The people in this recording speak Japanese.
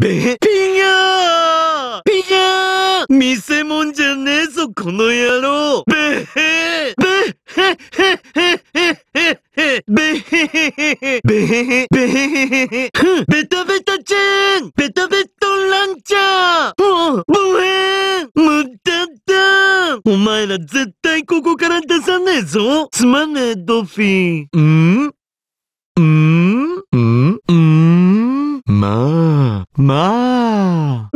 べへピニャーピニャー見せもんじゃねえぞ、この野郎べへべへへへへへべへへへへっへへべへへへへふんベタベタチェーンベタベトランチャーおブヘン無駄だお前ら絶対ここから出さねえぞつまんねえ、ドフィー。うん妈。